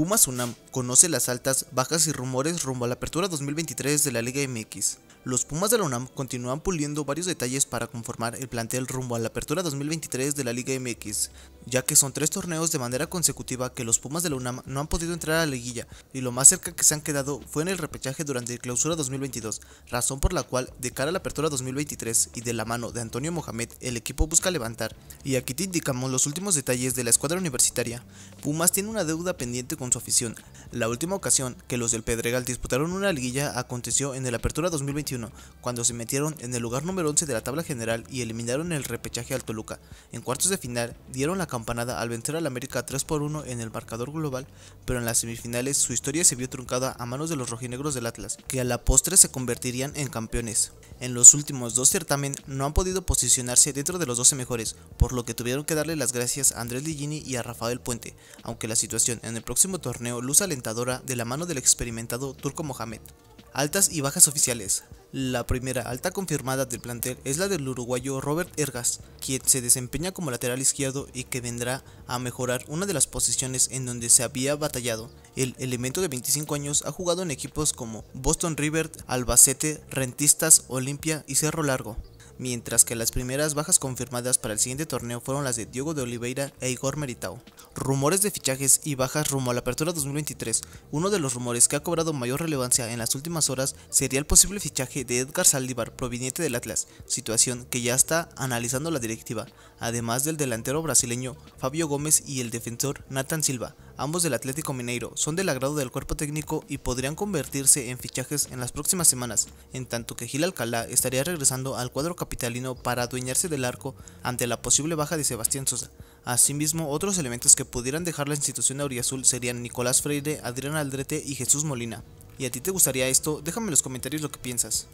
Pumas UNAM conoce las altas, bajas y rumores rumbo a la apertura 2023 de la Liga MX. Los Pumas de la UNAM continúan puliendo varios detalles para conformar el plantel rumbo a la apertura 2023 de la Liga MX, ya que son tres torneos de manera consecutiva que los Pumas de la UNAM no han podido entrar a la liguilla y lo más cerca que se han quedado fue en el repechaje durante el clausura 2022, razón por la cual de cara a la apertura 2023 y de la mano de Antonio Mohamed el equipo busca levantar. Y aquí te indicamos los últimos detalles de la escuadra universitaria. Pumas tiene una deuda pendiente con su afición. La última ocasión que los del Pedregal disputaron una liguilla aconteció en el apertura 2021, cuando se metieron en el lugar número 11 de la tabla general y eliminaron el repechaje al Toluca. En cuartos de final dieron la campanada al vencer al América 3 por 1 en el marcador global, pero en las semifinales su historia se vio truncada a manos de los rojinegros del Atlas, que a la postre se convertirían en campeones. En los últimos dos certamen no han podido posicionarse dentro de los 12 mejores, por lo que tuvieron que darle las gracias a Andrés Ligini y a Rafael Puente, aunque la situación en el próximo torneo luz alentadora de la mano del experimentado Turco Mohamed. Altas y bajas oficiales. La primera alta confirmada del plantel es la del uruguayo Robert Ergas, quien se desempeña como lateral izquierdo y que vendrá a mejorar una de las posiciones en donde se había batallado. El elemento de 25 años ha jugado en equipos como Boston River, Albacete, Rentistas, Olimpia y Cerro Largo mientras que las primeras bajas confirmadas para el siguiente torneo fueron las de Diego de Oliveira e Igor Meritao. Rumores de fichajes y bajas rumo a la apertura 2023. Uno de los rumores que ha cobrado mayor relevancia en las últimas horas sería el posible fichaje de Edgar Saldívar proveniente del Atlas, situación que ya está analizando la directiva, además del delantero brasileño Fabio Gómez y el defensor Nathan Silva, ambos del Atlético Mineiro, son del agrado del cuerpo técnico y podrían convertirse en fichajes en las próximas semanas, en tanto que Gil Alcalá estaría regresando al cuadro capitalino para adueñarse del arco ante la posible baja de Sebastián Sosa. Asimismo, otros elementos que pudieran dejar la institución de Auriazul serían Nicolás Freire, Adrián Aldrete y Jesús Molina. ¿Y a ti te gustaría esto? Déjame en los comentarios lo que piensas.